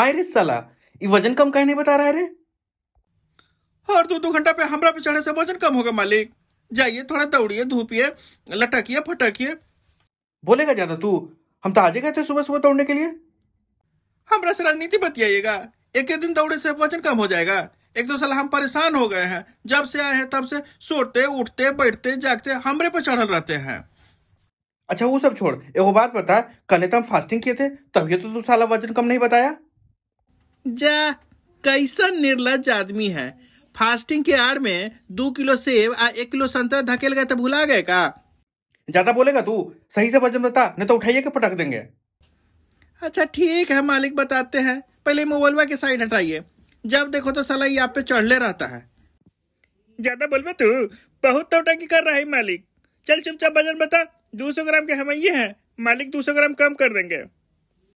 आए रे साला ये वजन कम काहे नहीं बता रहा है रे और दो दो घंटा पे हमरा पे चढ़े से वजन कम होगा मालिक जाइए थोड़ा दौड़िए धूपिए लटकिए फटकिए बोलेगा ज्यादा तू हम तो आजे गए थे सुबह सुबह दौड़ने के लिए हमरा से राजनीति बतियाइएगा एक दिन दौड़े से वजन कम हो जाएगा एक दो साल हम परेशान हो गए हैं जब से आए हैं तब से सोते उठते बैठते जागते हमरे पे चढ़ल रहते हैं अच्छा वो सब छोड़ एगो बात बता कल तो हम फास्टिंग किए थे तभी तो तू साला वजन कम नहीं बताया जा कैसा निर्लज आदमी है फास्टिंग के आड़ में दो किलो सेब आ एक किलो संतरा धकेल गए तो भुला गए का ज्यादा बोलेगा तू सही से वजन बता नहीं तो उठाइए के पटक देंगे अच्छा ठीक है मालिक बताते हैं पहले मोबलवा के साइड हटाइए जब देखो तो सलाई आप पे ले रहता है ज्यादा बोलवा तू बहुत तोटाकी कर रहा है मालिक चल चुपचाप वजन बता दो सौ ग्राम के हम ये हैं मालिक दो सौ ग्राम कम कर देंगे